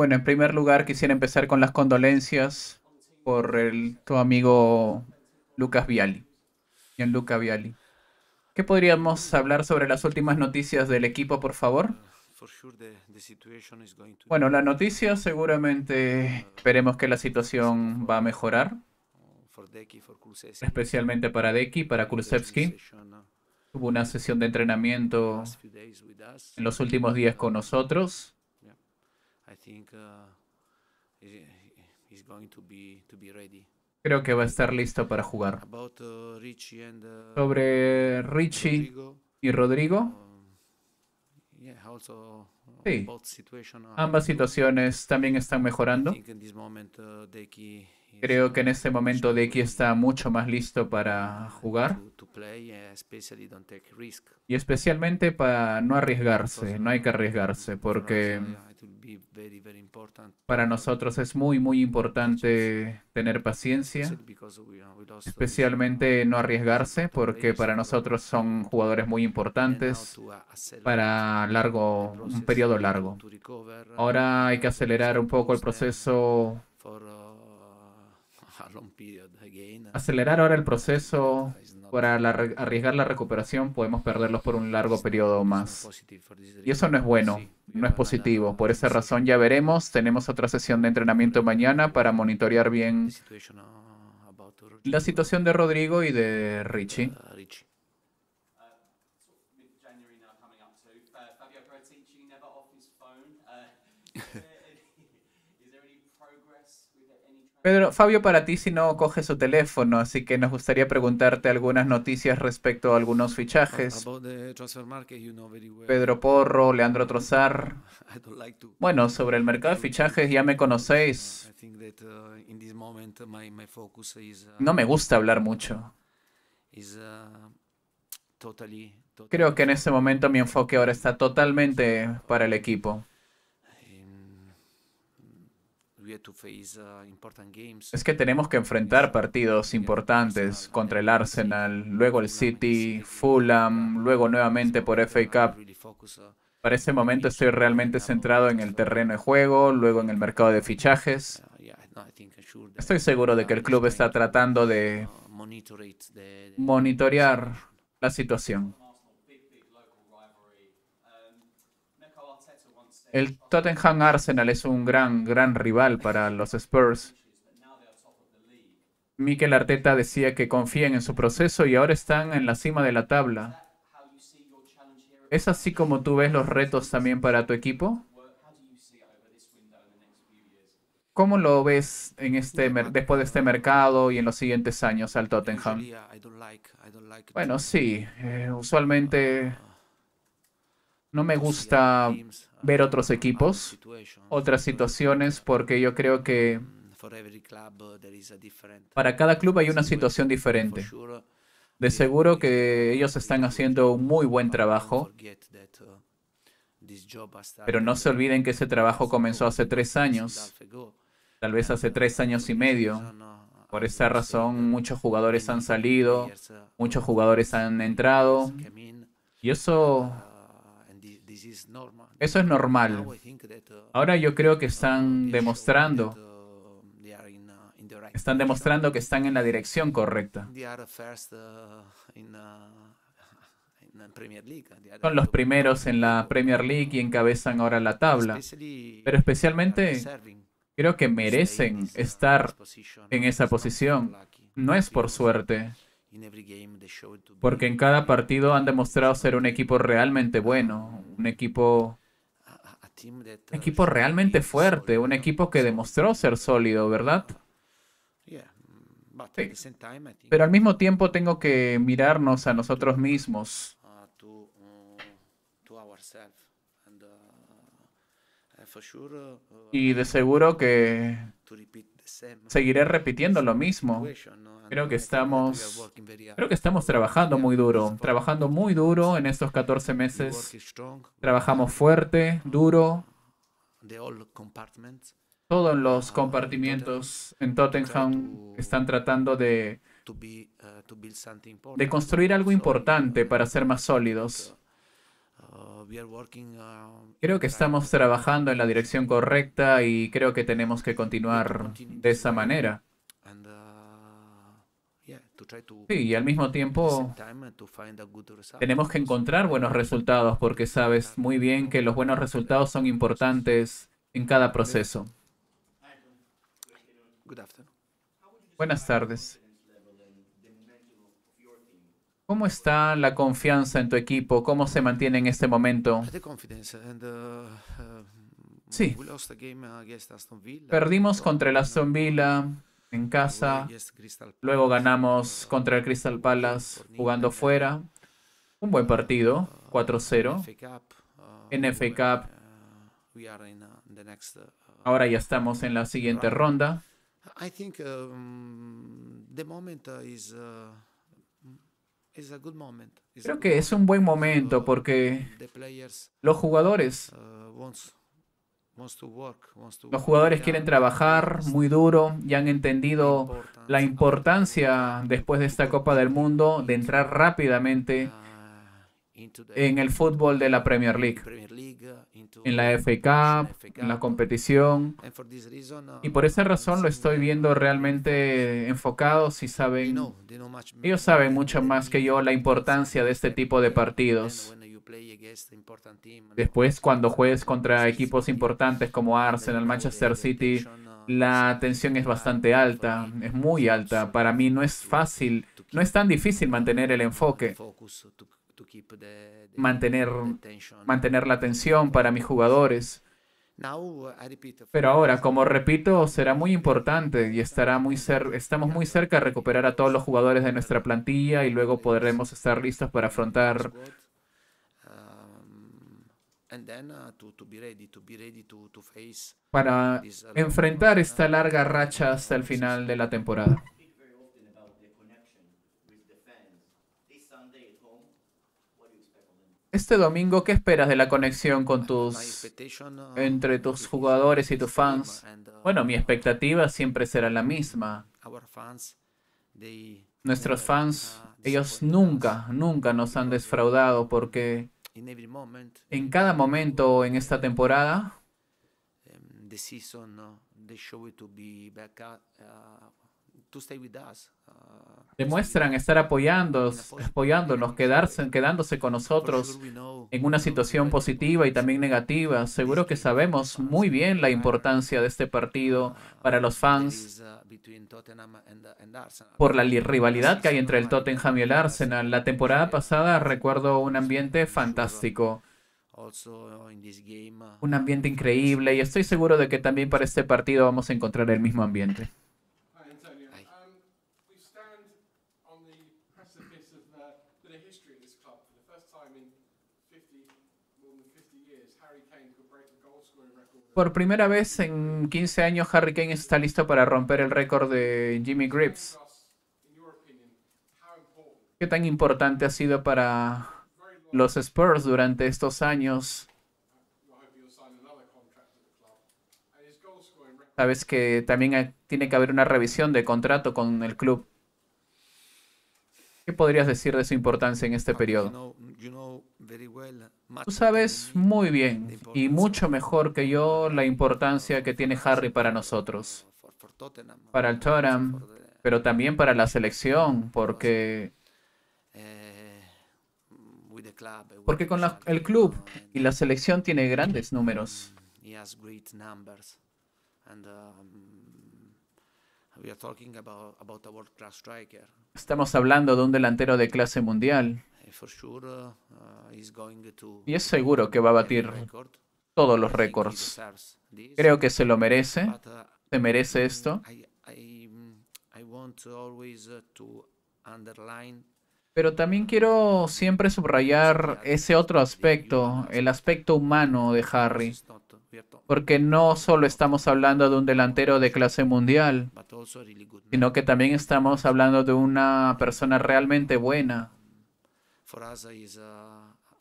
Bueno, en primer lugar quisiera empezar con las condolencias por tu amigo Lucas Viali. Viali. ¿Qué podríamos hablar sobre las últimas noticias del equipo, por favor? Bueno, la noticia seguramente esperemos que la situación va a mejorar, especialmente para Deki, para Kulusevski. Tuvo una sesión de entrenamiento en los últimos días con nosotros. Creo que va a estar listo para jugar. Uh, uh, Sobre Richie y Rodrigo. Um, uh, sí. Ambas situaciones también están mejorando. Creo que en este momento Deki está mucho más listo para jugar. y especialmente para no arriesgarse. No hay que arriesgarse porque... Para nosotros es muy, muy importante tener paciencia, uh, especialmente uh, no arriesgarse, porque para nosotros son jugadores muy importantes uh, para largo, un periodo largo. Ahora hay que acelerar un poco el proceso acelerar ahora el proceso para arriesgar la recuperación, podemos perderlos por un largo periodo más. Y eso no es bueno no es positivo. Por esa razón ya veremos. Tenemos otra sesión de entrenamiento mañana para monitorear bien la situación de Rodrigo y de Richie. Pedro, Fabio para ti si no coge su teléfono, así que nos gustaría preguntarte algunas noticias respecto a algunos fichajes. Pedro Porro, Leandro Trozar. Bueno, sobre el mercado de fichajes ya me conocéis. Uh, uh, no me gusta hablar mucho. Uh, Creo que en este momento mi enfoque ahora está totalmente para el equipo. Uh, es que tenemos que enfrentar partidos importantes eh, contra el Arsenal, luego el City, Fulham, luego nuevamente por FA Cup. Uh, Para ese momento estoy realmente centrado en el terreno de juego, luego en el mercado de fichajes. Estoy seguro de que el club está tratando de uh, monitorear la situación. El Tottenham Arsenal es un gran, gran rival para los Spurs. Mikel Arteta decía que confíen en su proceso y ahora están en la cima de la tabla. ¿Es así como tú ves los retos también para tu equipo? ¿Cómo lo ves en este después de este mercado y en los siguientes años al Tottenham? Uh, bueno, sí, eh, usualmente uh, no me gusta ver otros equipos, otras situaciones, porque yo creo que para cada club hay una situación diferente. De seguro que ellos están haciendo un muy buen trabajo, pero no se olviden que ese trabajo comenzó hace tres años, tal vez hace tres años y medio. Por esa razón muchos jugadores han salido, muchos jugadores han entrado, y eso eso es normal. Uh, ahora yo creo que están um, demostrando um, uh, están demostrando que están en la dirección correcta. Uh, Son los primeros en la Premier League y encabezan ahora la tabla. Pero especialmente creo que merecen estar en esa posición. No es por suerte. Porque en cada partido han demostrado ser un equipo realmente bueno, un equipo, uh, equipo realmente fuerte, un equipo que demostró ser sólido, ¿verdad? Sí. Pero al mismo tiempo tengo que mirarnos a nosotros mismos. Y de seguro que seguiré repitiendo lo mismo. Creo que estamos creo que estamos trabajando muy duro, trabajando muy duro en estos 14 meses. Trabajamos fuerte, duro. Todos los uh, compartimientos en Tottenham están tratando de uh, de construir algo importante uh, para ser más sólidos. Uh, uh, creo que estamos trabajando en la dirección correcta y creo que tenemos que continuar de esa manera. Uh, sí, y al mismo tiempo tenemos que encontrar buenos resultados porque sabes muy bien que los buenos resultados son importantes en cada proceso. Buenas tardes. ¿Cómo está la confianza en tu equipo? ¿Cómo se mantiene en este momento? Uh, um, sí. Perdimos contra el uh, Aston Villa en casa. Luego ganamos uh, contra el Crystal Palace jugando fuera. Un buen partido, 4-0. NFA Cup. Ahora ya estamos en la siguiente ronda. Creo que es un buen momento porque los jugadores, uh, los jugadores quieren trabajar muy duro y han entendido la importancia después de esta Copa del Mundo de entrar rápidamente ah, en el fútbol de la Premier League, en la FA Cup, en la competición. Um, y por esa razón lo estoy viendo realmente enfocado, si saben, ellos saben mucho más que yo la importancia de este tipo de partidos. Después, cuando juegues contra equipos importantes como Arsenal, Manchester City, um, la tensión es bastante alta, es muy alta. Para mí no es fácil, no es tan difícil mantener el enfoque mantener, mantener la tensión para mis jugadores. Uh, Pero ahora, como repito, será muy importante y estará muy estamos muy cerca de recuperar a todos los jugadores de nuestra plantilla y luego podremos estar listos para afrontar para enfrentar esta larga racha hasta el final de la temporada. Este domingo, ¿qué esperas de la conexión con tus entre tus jugadores y tus fans? Bueno, mi expectativa siempre será la misma. Nuestros fans, ellos nunca, nunca nos han desfraudado, porque en cada momento en esta temporada Uh, demuestran estar apoyándonos, apoyándonos, quedarse, quedándose con nosotros en una situación positiva y también negativa. Seguro que sabemos muy bien la importancia de este partido uh, para los fans uh, por la rivalidad que hay entre el Tottenham y el Arsenal. La temporada pasada recuerdo un ambiente fantástico. Un ambiente increíble y estoy seguro de que también para este partido vamos a encontrar el mismo ambiente. Por primera vez en 15 años, Harry Kane está listo para romper el récord de Jimmy Grips. ¿Qué tan importante ha sido para los Spurs durante estos años? Sabes que también tiene que haber una revisión de contrato con el club. ¿Qué podrías decir de su importancia en este ah, periodo? Tú sabes muy bien y mucho mejor que yo la importancia que tiene Harry para nosotros, para el Tottenham, pero también para la selección, porque porque con el club y la selección tiene grandes números. Estamos hablando de un delantero de clase mundial. Eh, uh, y es seguro que va a batir todos los récords. Creo que se lo merece. Uh, se merece mm, esto. Mm, uh, Pero también quiero siempre subrayar ese otro aspecto, el aspecto humano de Harry. Porque no solo estamos hablando de un delantero de clase mundial, sino que también estamos hablando de una persona realmente buena.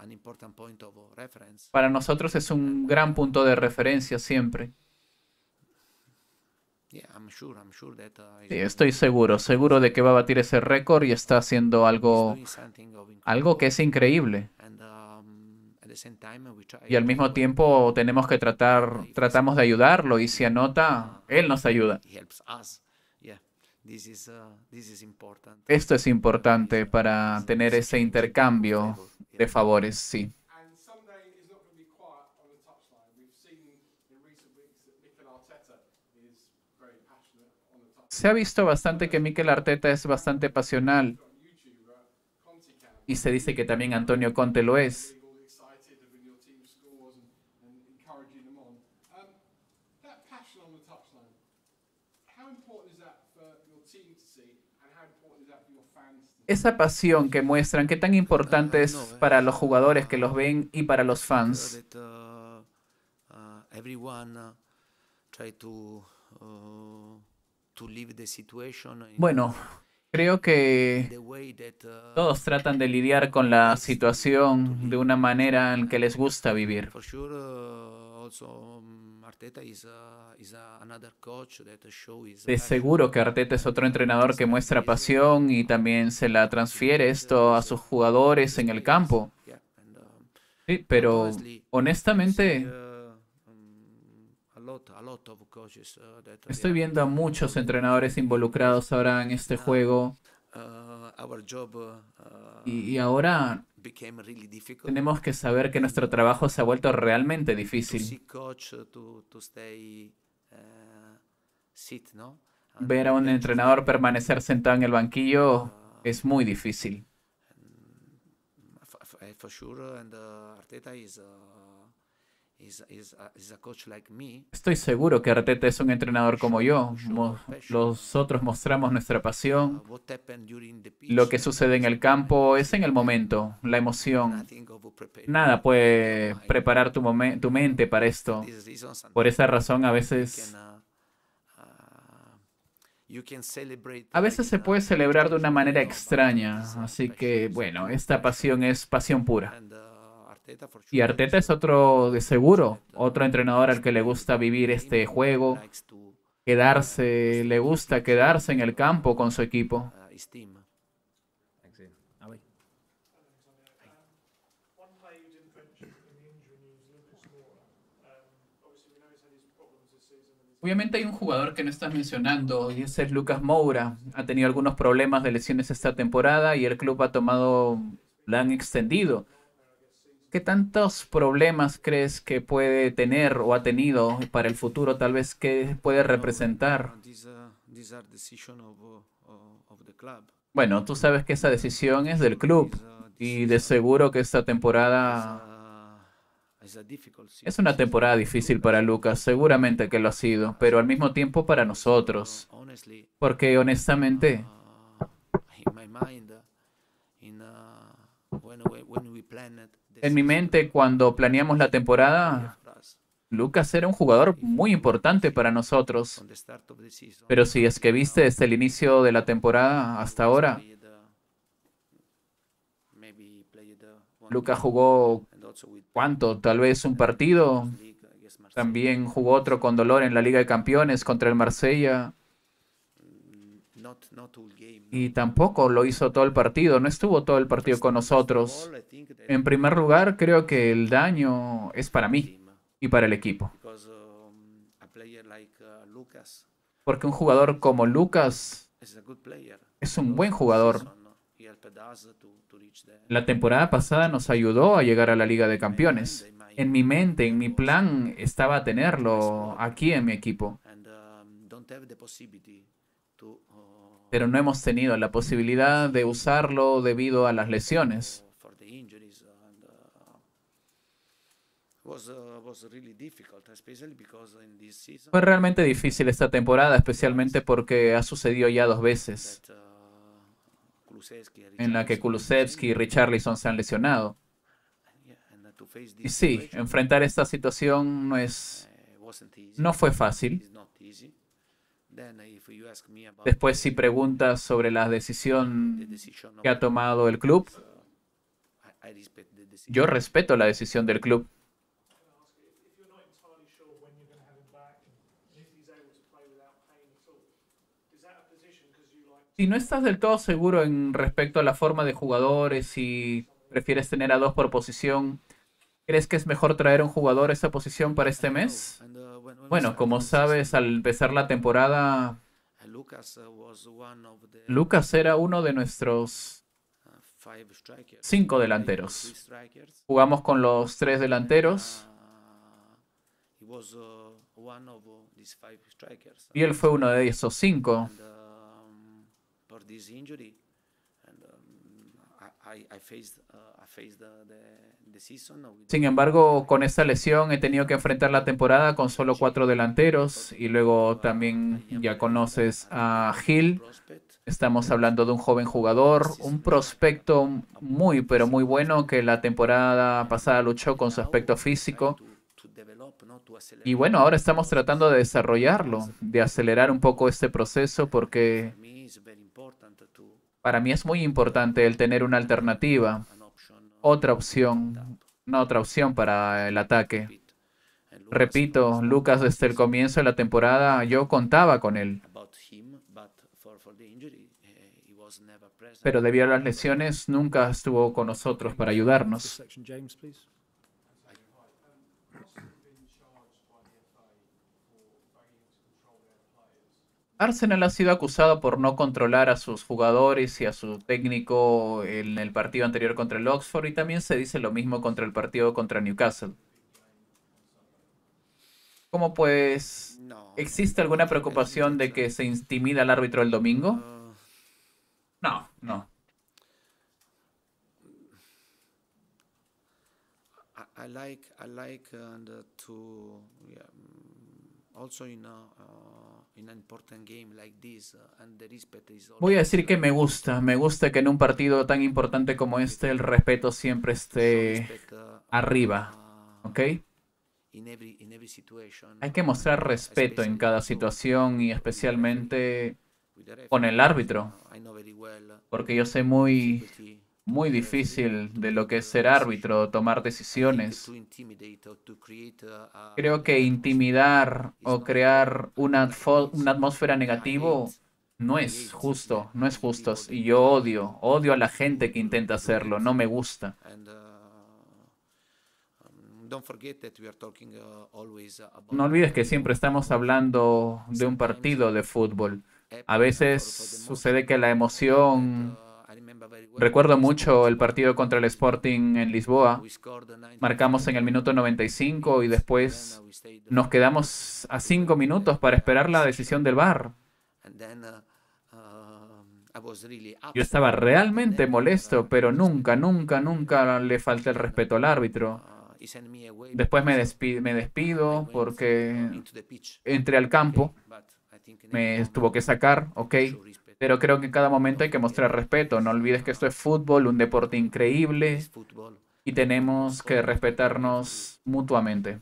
Uh, Para nosotros es un gran punto de referencia siempre. Uh, estoy seguro, seguro de que va a batir ese récord y está haciendo algo, algo que es increíble. Um, y al mismo tiempo tenemos que tratar, tratamos de ayudarlo y si anota, uh, él nos ayuda. Uh, Esto es importante para tener ese intercambio de favores, sí. Se ha visto bastante que Mikel Arteta es bastante pasional y se dice que también Antonio Conte lo es. esa pasión que muestran, qué tan importante es eh. para los jugadores que los ven y para los fans. Bueno, Creo que todos tratan de lidiar con la situación de una manera en que les gusta vivir. Uh, um, de seguro que Arteta es otro entrenador que muestra pasión y también se la transfiere esto a sus jugadores en el campo. Um, sí, pero honestamente uh, Uh, Estoy viendo a muchos entrenadores involucrados ahora en este ah, juego. Uh, uh, y ahora tenemos que saber que nuestro trabajo se ha vuelto realmente difícil. Ver a un entrenador permanecer sentado en el banquillo es muy difícil. Estoy seguro que Arteta es un entrenador como yo. Nosotros mostramos nuestra pasión. Uh, Lo que sucede en el campo es en el momento, la emoción. Nada puede preparar tu, tu mente para esto. Por esa razón a veces... Uh, uh, a veces se puede celebrar de una manera extraña, así que bueno, esta pasión es pasión pura. Y Arteta es otro de seguro, otro entrenador al que le gusta vivir este juego, quedarse, le gusta quedarse en el campo con su equipo. Uh, Obviamente hay un jugador que no estás mencionando y ese es Lucas Moura. Ha tenido algunos problemas de lesiones esta temporada y el club ha tomado, la han extendido. ¿Qué tantos problemas crees que puede tener o ha tenido para el futuro? Tal vez que puede representar. Uh, uh, uh, bueno, tú sabes que esa decisión es del club y de seguro que esta temporada es una temporada difícil para Lucas, seguramente que lo ha sido, pero al mismo tiempo para nosotros, porque honestamente en mi mente, cuando planeamos la temporada, Lucas era un jugador muy importante para nosotros. Pero si es que viste desde el inicio de la temporada hasta ahora, Lucas jugó cuánto, tal vez un partido. También jugó otro con dolor en la Liga de Campeones contra el Marsella. Y tampoco lo hizo todo el partido, no estuvo todo el partido con nosotros. En primer lugar, creo que el daño es para mí y para el equipo. Um, uh, Porque un jugador como Lucas es un buen jugador. La temporada pasada nos ayudó a llegar a la Liga de Campeones. En mi mente, en mi plan, estaba tenerlo aquí en mi equipo. Um, pero no hemos tenido la posibilidad de usarlo debido a las lesiones. Uh, uh, fue realmente difícil esta temporada, especialmente porque ha sucedido ya dos veces uh, en la que Kulusevski y Richarlison se han lesionado. Y sí, enfrentar esta situación no es no fue fácil. Después, si preguntas sobre la decisión que ha tomado el club, yo respeto la decisión del club. Si no estás del todo seguro en respecto a la forma de jugadores si prefieres tener a dos por posición, ¿crees que es mejor traer un jugador a esa posición para este mes? Bueno, como sabes, al empezar la temporada, Lucas era uno de nuestros cinco delanteros. Jugamos con los tres delanteros. Y él fue uno de esos cinco. Sin embargo, con esta lesión he tenido que enfrentar la temporada con solo cuatro delanteros y luego uh, también ya conoces a Gil. Estamos hablando de un joven jugador, un prospecto muy, pero muy bueno que la temporada pasada luchó con su aspecto físico. Y bueno, ahora estamos tratando de desarrollarlo, de acelerar un poco este proceso porque para mí es muy importante el tener una alternativa, otra opción, una otra opción para el ataque. Repito, Lucas desde el comienzo de la temporada yo contaba con él. Pero debido a las lesiones nunca estuvo con nosotros para ayudarnos. Arsenal ha sido acusado por no controlar a sus jugadores y a su técnico en el partido anterior contra el Oxford y también se dice lo mismo contra el partido contra Newcastle. ¿Cómo pues existe alguna preocupación de que se intimida al árbitro el domingo? No, no. I like uh, mm, also uh, Voy a decir que me gusta, me gusta que en un partido tan importante como este el respeto siempre esté uh, arriba, uh, ¿ok? Hay que mostrar uh, respeto en cada situación y especialmente con el árbitro, porque yo sé muy muy difícil de lo que es ser árbitro, tomar decisiones. Creo que intimidar o crear una, una atmósfera negativa no es justo, no es justo. Y yo odio, odio a la gente que intenta hacerlo, no me gusta. No olvides que siempre estamos hablando de un partido de fútbol. A veces sucede que la emoción Recuerdo mucho el partido contra el Sporting en Lisboa. Marcamos en el minuto 95 y después nos quedamos a cinco minutos para esperar la decisión del bar. Yo estaba realmente molesto, pero nunca, nunca, nunca le falté el respeto al árbitro. Después me me despido porque entré al campo, me tuvo que sacar, ok, pero creo que en cada momento hay que mostrar respeto. No olvides que esto es fútbol, un deporte increíble. Y tenemos que respetarnos mutuamente.